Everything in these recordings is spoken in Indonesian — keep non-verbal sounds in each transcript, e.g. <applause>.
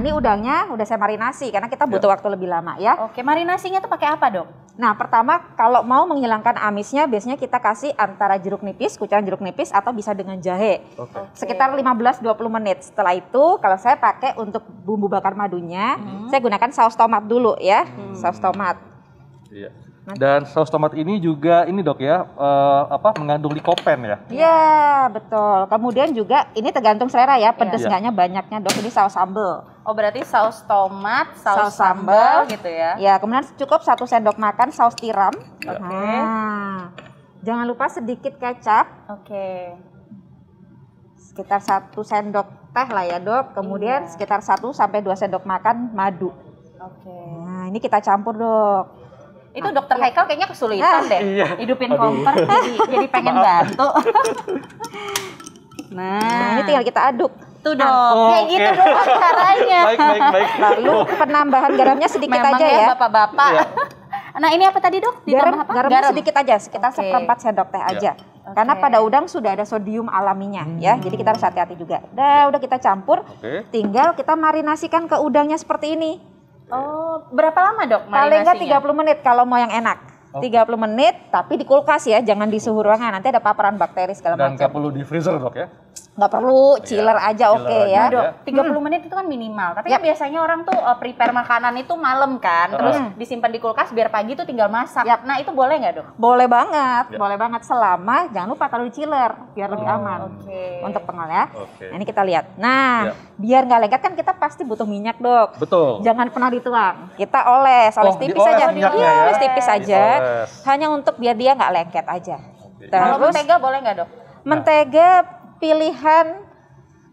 ini udangnya udah saya marinasi karena kita butuh ya. waktu lebih lama ya. Oke, marinasinya tuh pakai apa, Dok? Nah, pertama kalau mau menghilangkan amisnya biasanya kita kasih antara jeruk nipis, kucuran jeruk nipis atau bisa dengan jahe. Oke. Sekitar 15-20 menit. Setelah itu kalau saya pakai untuk bumbu bakar madunya, hmm. saya gunakan saus tomat dulu ya, hmm. saus tomat. Iya. Dan saus tomat ini juga ini dok ya uh, apa mengandung likopen ya? Iya betul. Kemudian juga ini tergantung selera ya pedes iya. nggaknya banyaknya dok ini saus sambel. Oh berarti saus tomat, saus, saus sambal, gitu ya? Ya kemudian cukup satu sendok makan saus tiram. Iya. Oke. Okay. Nah, hmm. Jangan lupa sedikit kecap. Oke. Okay. Sekitar satu sendok teh lah ya dok. Kemudian iya. sekitar satu sampai dua sendok makan madu. Oke. Okay. Nah ini kita campur dok itu dokter Haikal kayaknya kesulitan deh iya. hidupin Aduh. kompor jadi, jadi pengen Maaf. bantu <laughs> nah, nah ini tinggal kita aduk tuh dong ah, oh, kayak okay. gitu dong caranya <laughs> lalu penambahan garamnya sedikit Memang aja ya, ya. bapak-bapak ya. nah ini apa tadi dok garam apa? garamnya garam. sedikit aja sekitar okay. seperempat sendok teh aja yeah. Okay. Karena pada udang sudah ada sodium alaminya hmm. ya, jadi kita harus hati-hati juga. Dah, udah kita campur, okay. tinggal kita marinasikan ke udangnya seperti ini. Oh, berapa lama dok? Paling nggak 30 menit kalau mau yang enak. Oh. 30 menit, tapi di kulkas ya, jangan di suhu ruangan. Nanti ada paparan bakteri segala macam. Dan nggak perlu di freezer dok ya? nggak perlu iya. chiller ya, aja oke okay, ya. Tiga puluh hmm. menit itu kan minimal. Tapi ya. kan biasanya orang tuh uh, prepare makanan itu malam kan, terus hmm. disimpan di kulkas biar pagi tuh tinggal masak. ya, Nah itu boleh nggak dok? Boleh banget, Ya. boleh banget selama jangan lupa taruh di chiller biar lebih oh. aman okay. untuk pengol ya. Okay. Nah, ini kita lihat. Nah ya. biar nggak lengket kan kita pasti butuh minyak dok. Betul. Jangan pernah dituang. Kita oles, oles oh, tipis aja. Iya, ya. oles tipis aja. Hanya untuk biar dia nggak lengket aja. Okay. Terus, Kalau mentega boleh nggak dok? Mentega pilihan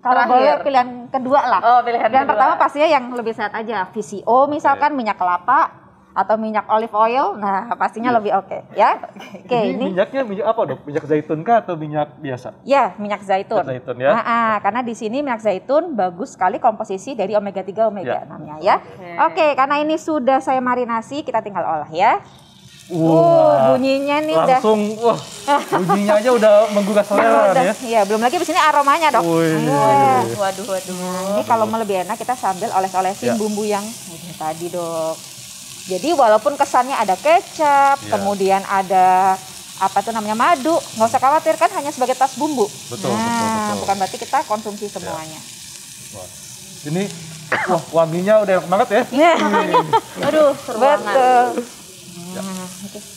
kalau boleh pilihan kedua lah. Oh, pilihan Dan pertama pastinya yang lebih sehat aja. VCO misalkan okay. Iya. minyak kelapa atau minyak olive oil. Nah, pastinya yeah. lebih oke okay, ya. <laughs> Oke, okay, ini, ini minyaknya minyak apa, Dok? Minyak zaitun kah atau minyak biasa? Ya, minyak zaitun. Minyak zaitun ya. Nah, ah, karena di sini minyak zaitun bagus sekali komposisi dari omega 3 omega yeah. Ya. ya. Oke, okay. okay, karena ini sudah saya marinasi, kita tinggal olah ya. Wow. Uh, bunyinya nih langsung udah. wah bunyinya aja udah menggugah selera ya. ya. Iya, belum lagi di sini aromanya, Dok. Wih. Iya. Wah. Waduh, waduh. Nah, ini kalau mau lebih enak kita sambil oles-olesin ya. bumbu yang tadi, Dok. Jadi walaupun kesannya ada kecap, ya. kemudian ada apa tuh namanya madu, nggak usah khawatir kan hanya sebagai tas bumbu. Betul, nah, betul, betul. bukan berarti kita konsumsi ya. semuanya. Ya. Ini wah wanginya udah enak banget ya. <laughs> Iya. Aduh, seru Betul. Banget. Ya.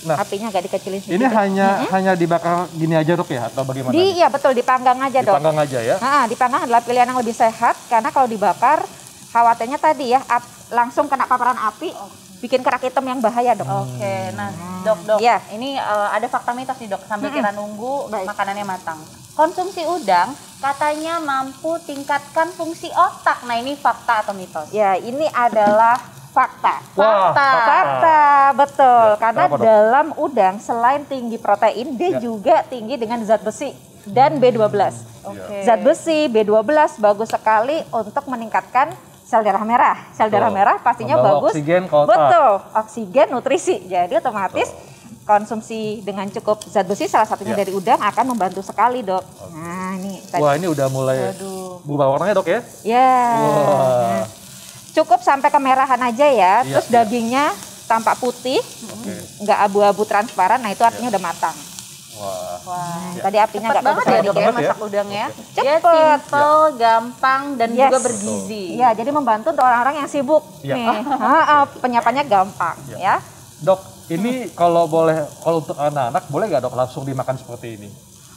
Nah, apinya agak dikecilin sedikit. Ini hanya -hmm. hanya dibakar gini aja dok ya atau bagaimana? Di, iya betul dipanggang aja dok. Dipanggang aja ya. Nah, dipanggang adalah pilihan yang lebih sehat karena kalau dibakar khawatirnya tadi ya ap, langsung kena paparan api bikin kerak hitam yang bahaya dok. Oke, nah dok dok, ya. ini uh, ada fakta mitos nih dok sambil hmm. kita nunggu Baik. makanannya matang. Konsumsi udang katanya mampu tingkatkan fungsi otak. Nah ini fakta atau mitos? Ya ini adalah fakta. Wah, fakta. fakta. betul. Ya, Karena dalam udang selain tinggi protein, dia ya. juga tinggi dengan zat besi dan B12. Okay. Zat besi B12 bagus sekali untuk meningkatkan sel darah merah. Sel betul. darah merah pastinya Membawa bagus. Oksigen Betul, oksigen, nutrisi. Jadi otomatis betul. konsumsi dengan cukup zat besi salah satunya ya. dari udang akan membantu sekali, Dok. Nah, ini Wah, ini udah mulai Aduh. berubah warnanya, Dok ya? Iya. Yeah. Wow cukup sampai kemerahan aja ya. Yes, iya, Terus iya. dagingnya tampak putih, okay. nggak abu-abu transparan. Nah itu artinya yes. Iya. udah matang. Wah. Wah. Ya. Tadi apinya nggak banget ya, ya, ya masak udangnya. Cepet. Ya, simple, ya. gampang dan yes. juga bergizi. Iya, jadi membantu untuk orang-orang yang sibuk ya. nih. ha, penyapannya gampang ya. ya. Dok, ini kalau boleh kalau untuk anak-anak boleh nggak dok langsung dimakan seperti ini?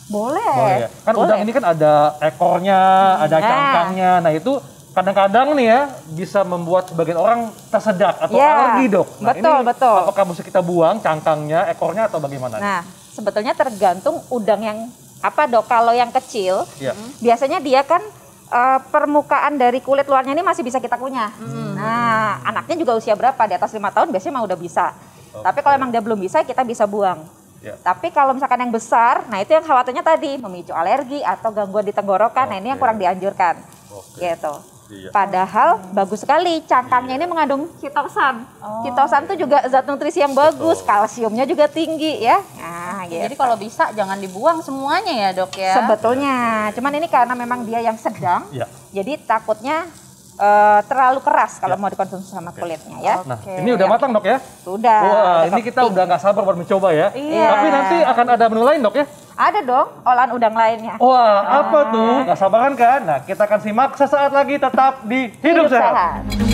Boleh. Boleh. Ya? Kan boleh. udang ini kan ada ekornya, hmm. ada nah. cangkangnya. Nah, itu kadang-kadang nih ya bisa membuat sebagian orang tersedak atau yeah. alergi dok. Nah, betul ini betul. Apakah mesti kita buang cangkangnya, ekornya atau bagaimana? Nah sebetulnya tergantung udang yang apa dok. Kalau yang kecil yeah. Hmm, biasanya dia kan uh, permukaan dari kulit luarnya ini masih bisa kita kunyah. Hmm. Nah anaknya juga usia berapa di atas lima tahun biasanya mah udah bisa. Okay. Tapi kalau emang dia belum bisa kita bisa buang. Yeah. Tapi kalau misalkan yang besar, nah itu yang khawatirnya tadi memicu alergi atau gangguan di tenggorokan. Okay. Nah ini yang kurang dianjurkan. Okay. Gitu. Iya. Padahal bagus sekali cangkangnya ini mengandung kitosan. Oh. Kitosan itu juga zat nutrisi yang bagus, kalsiumnya juga tinggi ya. Nah, gitu. Jadi kalau bisa jangan dibuang semuanya ya, Dok ya. Sebetulnya. Cuman ini karena memang dia yang sedang. Iya. Jadi takutnya uh, terlalu keras kalau ya. mau dikonsumsi sama kulitnya ya. Nah, okay. ini udah matang dok ya? Sudah. Wah, udah ini kita udah nggak sabar buat mencoba ya. Iya. Tapi nanti akan ada menu lain dok ya? Ada dong, olahan udang lainnya. Wah, ah. apa tuh? Nggak sabar kan? Nah, kita akan simak sesaat lagi tetap di Hidup, Hidup Sehat. sehat.